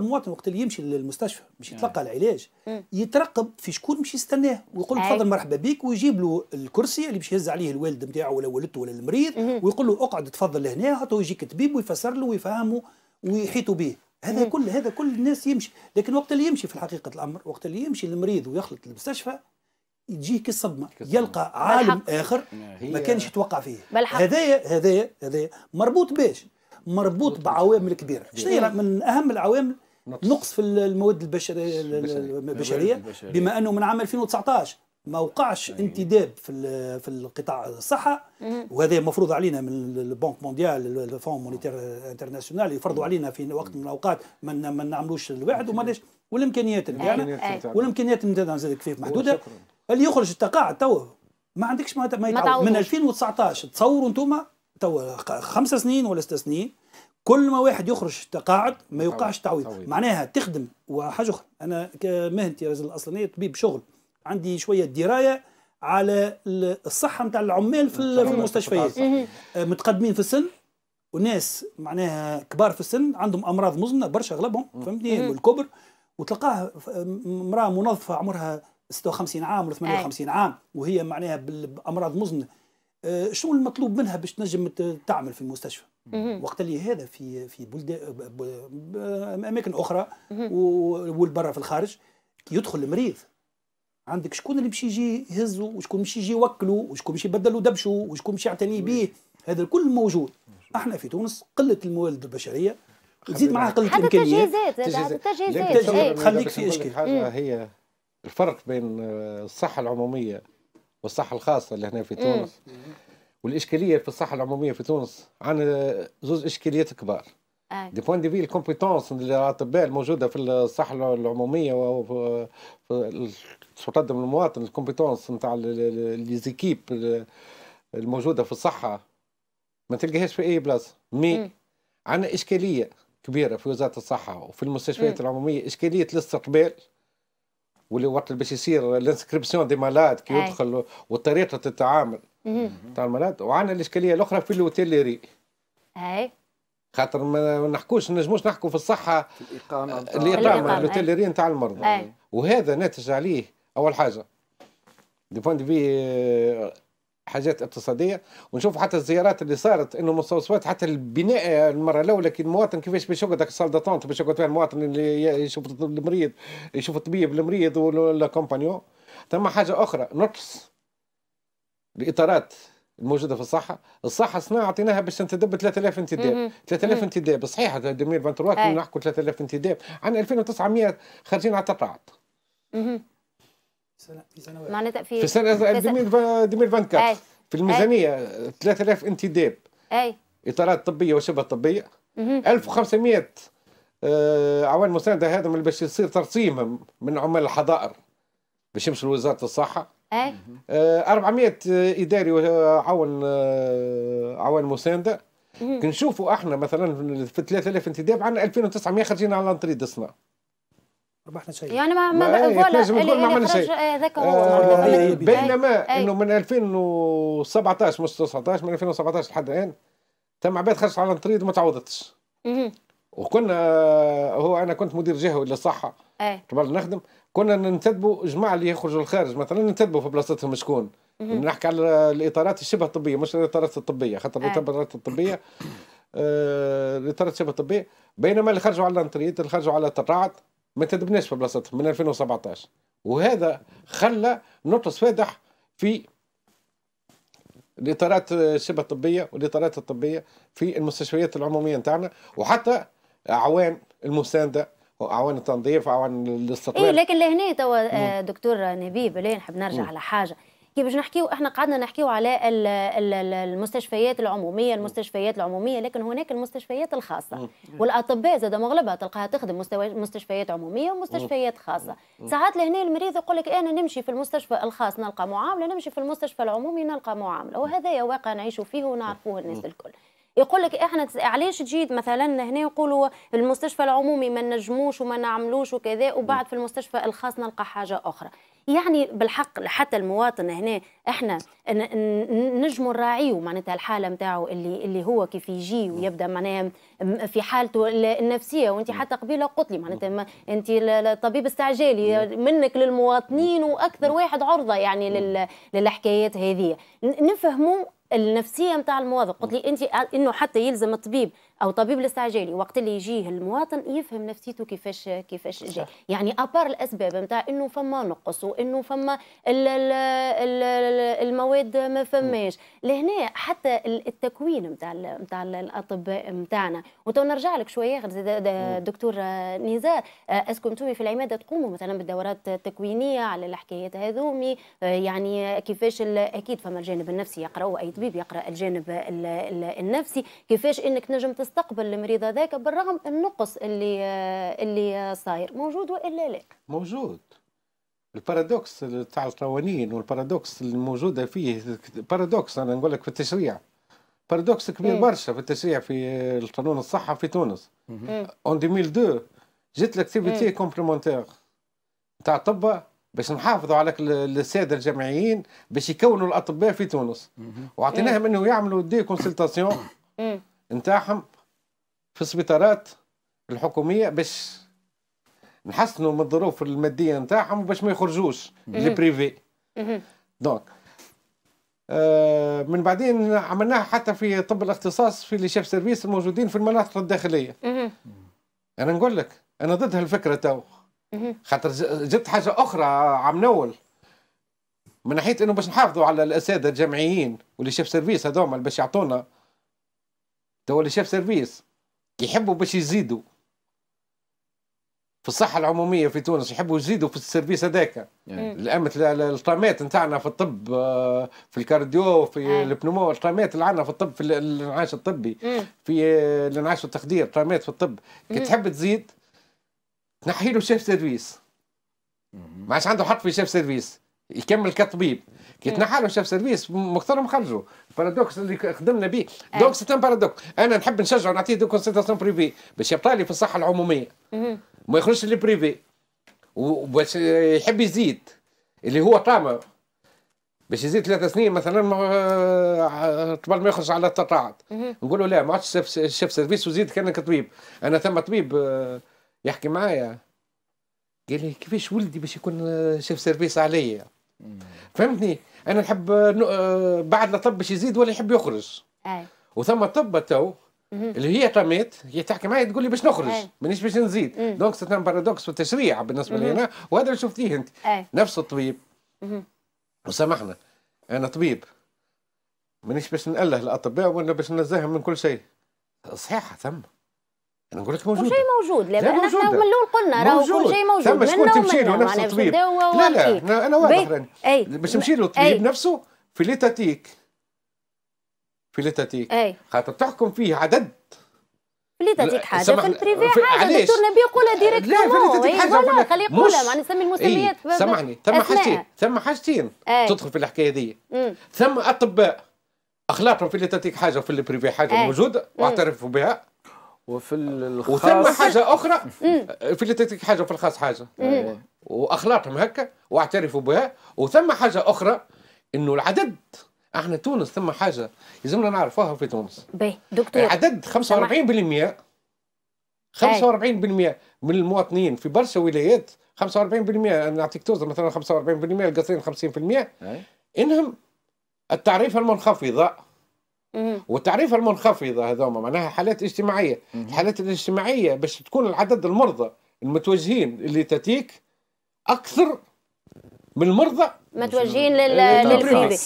المواطن وقت اللي يمشي للمستشفى باش نعم. يتلقى العلاج يترقب في شكون باش يستناه ويقول له تفضل مرحبا بك ويجيب له الكرسي اللي باش يهز عليه الوالد نتاعو ولا والدته ولا المريض ويقول له اقعد تفضل لهنا حتى يجيك الطبيب ويفسر له ويفهمه ويحيطوا به هذا كل هذا كل الناس يمشي لكن وقت اللي يمشي في حقيقه الامر وقت اللي يمشي المريض ويخلط المستشفى تجيه كالصدمه يلقى عالم بالحق. اخر ما كانش يتوقع فيه هذايا هذايا هذايا مربوط باش مربوط بعوامل كبيره شنو من اهم العوامل نقص, نقص في المواد البشريه البشريه بما انه من عام 2019 ما وقعش أيه. انتداب في في القطاع الصحه وهذا مفروض علينا من البنك مونديال الفون مونيتير انترناسيونال يفرضوا علينا في وقت من الاوقات ما نعملوش الواحد وما أيوة. والامكانيات نتاعنا والامكانيات نتاعنا زاد كيف محدوده اللي يخرج التقاعد توا ما عندكش ما, ما من 2019 تصوروا انتم توا خمس سنين ولا ست سنين كل ما واحد يخرج تقاعد ما يوقعش تعويض معناها تخدم وحاجه اخرى انا كمهنتي رجل الاصلانيه طبيب شغل عندي شويه درايه على الصحه نتاع العمال في المستشفيات أه، متقدمين في السن وناس معناها كبار في السن عندهم امراض مزمنه برشا اغلبهم فهمتني الكبر وتلقاه امراه منظفه عمرها 56 عام ولا 58 عام وهي معناها بامراض مزمنه أه، شنو المطلوب منها باش تنجم تعمل في المستشفى؟ وقت اللي هذا في في بلدان اماكن اخرى والبرا في الخارج يدخل المريض عندك شكون اللي باش يجي يهزه وشكون باش يجي يوكلو وشكون باش يبدلو دبشو وشكون باش يعتني به هذا الكل موجود احنا في تونس قله الموارد البشريه تزيد معها قله الامكانيات حتى التجهيزات تخليك في اشكال حاجه هي الفرق بين آه، الصحه العموميه والصحه الخاصه اللي هنا في تونس مم. والاشكاليه في الصحه العموميه في تونس عندنا زوز اشكاليات كبار دي بوان دي في الكومبيتونس الاطباء الموجوده في الصحه العموميه وفي تقدم المواطن الكومبيتونس نتاع ليزيكيب الموجوده في الصحه ما تلقاهاش في اي بلاصه مي عندنا اشكاليه كبيره في وزاره الصحه وفي المستشفيات العموميه اشكاليه الاستقبال واللي وقت باش يصير الانسكريبسيون دي مالاد كي آه. يدخل وطريقه التعامل تاع المرض وعندنا الاشكاليه الاخرى في الاوتيليري اي خاطر ما نحكوش نجموش نحكوا في الصحه الاقامه الاقامه الاوتيليري نتاع المرضى أي. وهذا ناتج عليه اول حاجه دي بوان دي في آه، حاجات اقتصاديه ونشوف حتى الزيارات اللي صارت انه مستوصفات حتى البناء المره الاولى كي المواطن كيفاش باش يقعد سال داتونت باش يقعد فيها المواطن اللي يشوف المريض يشوف الطبيب المريض ولا كومبانيون ثم حاجه اخرى نقص الاطارات الموجوده في الصحه، الصحه صناعه اعطيناها باش تنتدب 3000 انتداب، 3000 انتداب صحيح 2023 كنا نحكوا 3000 انتداب، عندنا 2900 خارجين على التقاعد. معناتها في في سنه 2024 في الميزانيه 3000 انتداب اي اطارات طبيه وشبه طبيه 1500 اعوان عوان مسانده هذا باش يصير ترسيم من عمال الحضائر باش يمشوا لوزاره الصحه 400 إيه؟ آه، اداري عون آه، عون مسانده كنشوفوا احنا مثلا في 3000 انتداب عندنا 2900 خارجين على الانتريد دسنا ربحنا شيء يعني ما ما تنجم إيه، إيه، آه، ما عملنا شيء بينما انه من 2017 مش 19 من 2017 لحد الان تم عباد خرجت على الانتريد وما تعوضتش وكنا هو انا كنت مدير جهوي للصحه قبل إيه. نخدم كنا ننتدبوا جماعه اللي يخرجوا للخارج مثلا ننتدبوا في بلاصتهم شكون يعني نحكي على الاطارات الشبه الطبيه مش الاطارات الطبيه خاطر إيه. الاطارات الطبيه آه الاطارات الشبه الطبيه بينما اللي خرجوا على الانتريت اللي خرجوا على الترعد ما انتدبناش في بلاصتهم من 2017 وهذا خلى نقص فادح في الاطارات الشبه الطبيه والاطارات الطبيه في المستشفيات العموميه نتاعنا وحتى اعوان المسانده اعوان التنظيف اعوان الاستقلال اي لكن لهنا توا آه، دكتور نبيب لين نحب نرجع مم. على حاجه كي باش نحكيو احنا قعدنا نحكيو على المستشفيات العموميه المستشفيات العموميه لكن هناك المستشفيات الخاصه والاطباء زاد مغلبها تلقاها تخدم مستشفيات عموميه ومستشفيات خاصه ساعات لهنا المريض يقول لك انا نمشي في المستشفى الخاص نلقى معامله نمشي في المستشفى العمومي نلقى معامله وهذا واقع نعيشوا فيه ونعرفوه الناس الكل يقول لك إيه، احنا علاش تجي مثلا هنا يقولوا المستشفى العمومي ما نجموش وما نعملوش وكذا وبعد في المستشفى الخاص نلقى حاجه اخرى يعني بالحق حتى المواطن هنا احنا نجموا نراعيه معناتها الحاله نتاعو اللي اللي هو كيف يجي ويبدا معناها في حالته النفسيه وانت حتى قبيله قلت لي معناتها انت الطبيب استعجالي منك للمواطنين واكثر واحد عرضه يعني للحكايات هذه نفهموا النفسيه نتاع الموظف قلت لي انت انه حتى يلزم الطبيب او طبيب الاستعجالي وقت اللي يجيه المواطن يفهم نفسيته كيفاش كيفاش جاي يعني ابار الاسباب نتاع انه فما نقص وانه فما الـ الـ الـ المواد ما فماش لهنا حتى التكوين نتاع نتاع الاطباء نتاعنا وتو نرجع لك شويه غير دكتور نزار آه، اسكو انتم في العماده تقوموا مثلا بالدورات التكوينيه على الحكايات هذومي آه، يعني كيفاش اكيد فما الجانب النفسي يقراه اي طبيب يقرا الجانب النفسي كيفاش انك نجم تست يستقبل المريض هذاك بالرغم النقص اللي آه، اللي صاير موجود والا لا موجود البارادوكس تاع القوانين والبارادوكس الموجوده فيه بارادوكس انا نقول لك في التشريع بارادوكس كبير إيه. برشا في التشريع في القانون الصحه في تونس اون 2002 جات لاكتيفيتي كومبليمونتير تاع الطب باش نحافظوا على الساده الجامعيين باش يكونوا الاطباء في تونس وعطيناهم انه إيه. يعملوا دي إيه. كونسلتاسيون نتاعهم في السبيطارات الحكوميه باش نحسنوا من الظروف الماديه نتاعهم باش ما يخرجوش لي بريفي دونك آه، من بعدين عملناها حتى في طب الاختصاص في لي شيف سيرفيس الموجودين في المناطق الداخليه انا نقول لك انا ضد هالفكره تو خاطر جبت حاجه اخرى عم نول من ناحيه انه باش نحافظوا على الاساتذه الجامعيين واللي شيف سيرفيس هذوما باش يعطونا تو اللي شيف سيرفيس يحبوا باش يزيدوا في الصحه العموميه في تونس يحبوا يزيدوا في السيرفيس هذاك يعني. الامت الطامات نتاعنا في الطب آه، في الكارديو في آه. البنومو الطامات اللي عندنا في الطب في الانعاش الطبي في آه، الانعاش والتخدير الطامات في الطب كي تحب تزيد تنحي له شيف سيرفيس ما عادش عنده حق في شيف سيرفيس يكمل كطبيب كي تنحى إيه. شاف سيرفيس مكثرهم خرجوا بارادوكس اللي خدمنا به إيه. دونك سيتان بارادوكس انا نحب نشجع نعطيه دو كونسلتاسيون بريفي باش يبقى لي في الصحه العموميه ما يخرجش لي بريفي وباش يحب يزيد اللي هو طامع باش يزيد ثلاث سنين مثلا آه، قبل ما يخرج على التقاعد نقول له لا ما عادش شاف سيرفيس وزيد كان كطبيب انا ثم طبيب آه، يحكي معايا قال لي كيفاش ولدي باش يكون آه، شاف سيرفيس عليا فهمتني انا نحب آه، بعد الطب باش يزيد ولا يحب يخرج اي وثم طب تو اللي هي طميت هي تحكي معي تقول لي باش نخرج مانيش باش نزيد دونك سيتان بارادوكس في التشريع بالنسبه انا وهذا اللي شفتيه انت أي. نفس الطبيب وسامحنا انا طبيب مانيش باش نأله الاطباء ولا باش ننزههم من كل شيء صحيح ثم انا نقول لك موجود كل شيء موجود لا احنا من الاول قلنا راه كل شيء موجود تما شكون تمشي له نفس الطبيب لا لا انا واضح راني باش تمشي له الطبيب نفسه في ليتاتيك في ليتاتيك اي خاطر تحكم فيه عدد ليتاتيك حاجه في البريفي حاجه الدكتور نبي يقولها ديريكتومون اي فوالا خليه يقولها معناها نسمي المسميات إيه، سامحني ثم حاجتين ثم حاجتين تدخل في الحكايه دي ثم اطباء اخلاقهم في ليتاتيك حاجه وفي البريفي حاجه موجوده واعترفوا بها وفي الخاص وثم حاجه اخرى في اللي الاتلتيك حاجه وفي الخاص حاجه أيوة. واخلاقهم هكا واعترفوا بها وثم حاجه اخرى انه العدد احنا تونس ثم حاجه لازمنا نعرفوها في تونس باهي دكتور العدد 45% 45% من المواطنين في برشا ولايات 45% يعني نعطيك تونس مثلا 45% القصرين 50% انهم التعريفه المنخفضه والتعريف المنخفضه هذوما معناها حالات اجتماعيه الحالات الاجتماعيه باش تكون العدد المرضى المتوجهين اللي تاتيك اكثر من المرضى متوجهين أيوة. للبريفي أيوة.